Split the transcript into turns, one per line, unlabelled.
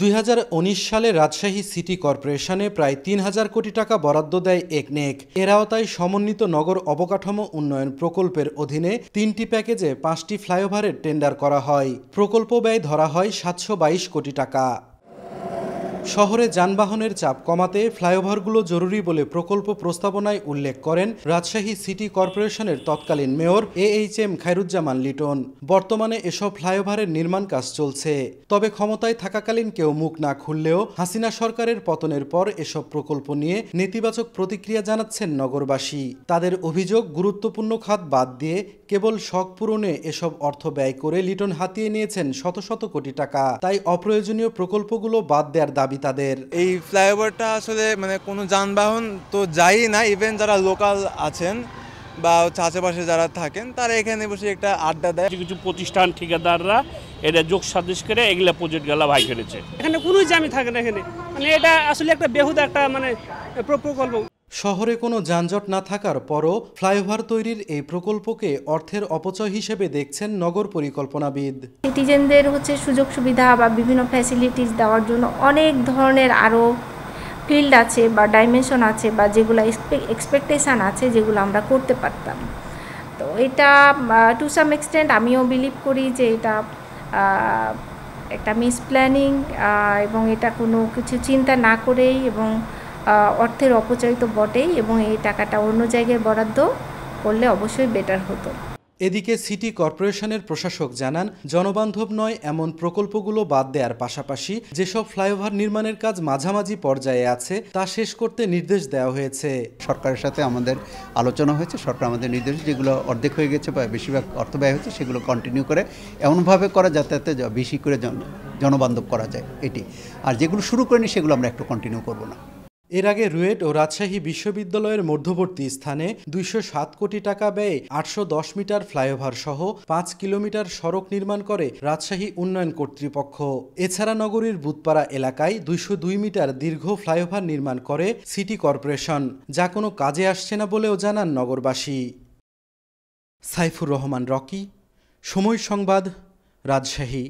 দুই সালে রাজশাহী সিটি কর্পোরেশনে প্রায় তিন হাজার কোটি টাকা বরাদ্দ দেয় একনেক এর আওতায় সমন্বিত নগর অবকাঠামো উন্নয়ন প্রকল্পের অধীনে তিনটি প্যাকেজে পাঁচটি ফ্লাইওভারের টেন্ডার করা হয় প্রকল্প ব্যয় ধরা হয় সাতশো কোটি টাকা শহরে যানবাহনের চাপ কমাতে ফ্লাইওভারগুলো জরুরি বলে প্রকল্প প্রস্তাবনায় উল্লেখ করেন রাজশাহী সিটি কর্পোরেশনের তৎকালীন mayor A H M Khairuzzaman Liton বর্তমানে এসব ফ্লাইওভারের নির্মাণ কাজ চলছে তবে ক্ষমতায় থাকাকালীন কেউ মুখ না খুললেও হাসিনা সরকারের পতনের পর এসব প্রকল্প নিয়ে নেতিবাচক প্রতিক্রিয়া জানাচ্ছেন নগরবাসী তাদের অভিযোগ গুরুত্বপূর্ণ খাত বাদ দিয়ে কেবল শখ পূরণে এসব অর্থ ব্যয় করে লিটন হাতিয়ে নিয়েছেন শত শত কোটি টাকা তাই অপ্রয়োজনীয় প্রকল্পগুলো বাদ দেওয়ার দাবি দাবি তাদের এই ফ্লাইওভারটা আসলে মানে কোনো যানবাহন তো যাই না ইভেন যারা লোকাল আছেন বা আশেপাশে যারা থাকেন তারা এখানে বসে একটা আড্ডা দেয় কিছু প্রতিষ্ঠান ঠিকাদাররা এটা যোগ
সাদেশ করে এগুলা প্রজেক্টগুলা ভাই ফেলেছে এখানে কোনো জামি থাকে না এখানে মানে এটা আসলে একটা বেহুদ একটা মানে প্রকল্প
শহরে কোনো যানজট না থাকার পরও ফ্লাইওভার তৈরির এই প্রকল্পকে অর্থের অপচয় হিসেবে দেখছেন নগর পরিকল্পনাবিদ
সিটিজেনদের হচ্ছে সুযোগ সুবিধা বা বিভিন্ন ফ্যাসিলিটিস দেওয়ার জন্য অনেক ধরনের আরও ফিল্ড আছে বা ডাইমেনশন আছে বা যেগুলো এক্সপেকটেশান আছে যেগুলো আমরা করতে পারতাম তো এটা টু সাম এক্সটেন্ট আমিও বিলিভ করি যে এটা একটা মিসপ্ল্যানিং এবং এটা কোনো কিছু চিন্তা না করেই এবং অর্থের অপচয় তো বটেই এবং এই টাকাটা অন্য জায়গায় বরাদ্দ করলে অবশ্যই বেটার হতো
এদিকে সিটি কর্পোরেশনের প্রশাসক জানান জনবান্ধব নয় এমন প্রকল্পগুলো বাদ দেওয়ার পাশাপাশি যেসব ফ্লাইওভার নির্মাণের কাজ মাঝামাঝি পর্যায়ে আছে তা শেষ করতে নির্দেশ দেওয়া হয়েছে সরকারের সাথে আমাদের আলোচনা হয়েছে সরকার আমাদের নির্দেশ যেগুলো অর্ধেক হয়ে গেছে বা বেশিরভাগ অর্থ ব্যয় হয়েছে সেগুলো কন্টিনিউ করে এমনভাবে করা যাতে যাতে বেশি করে জনবান্ধব করা যায় এটি আর যেগুলো শুরু করেনি সেগুলো আমরা একটু কন্টিনিউ করব না এর আগে রুয়েট ও রাজশাহী বিশ্ববিদ্যালয়ের মধ্যবর্তী স্থানে দুইশো সাত কোটি টাকা ব্যয়ে আটশো দশ মিটার ফ্লাইওভার সহ পাঁচ কিলোমিটার সড়ক নির্মাণ করে রাজশাহী উন্নয়ন কর্তৃপক্ষ এছাড়া নগরীর বুধপাড়া এলাকায় দুইশো দুই মিটার দীর্ঘ ফ্লাইওভার নির্মাণ করে সিটি কর্পোরেশন যা কোনো কাজে আসছে না বলেও জানান নগরবাসী সাইফুর রহমান রকি সময় সংবাদ রাজশাহী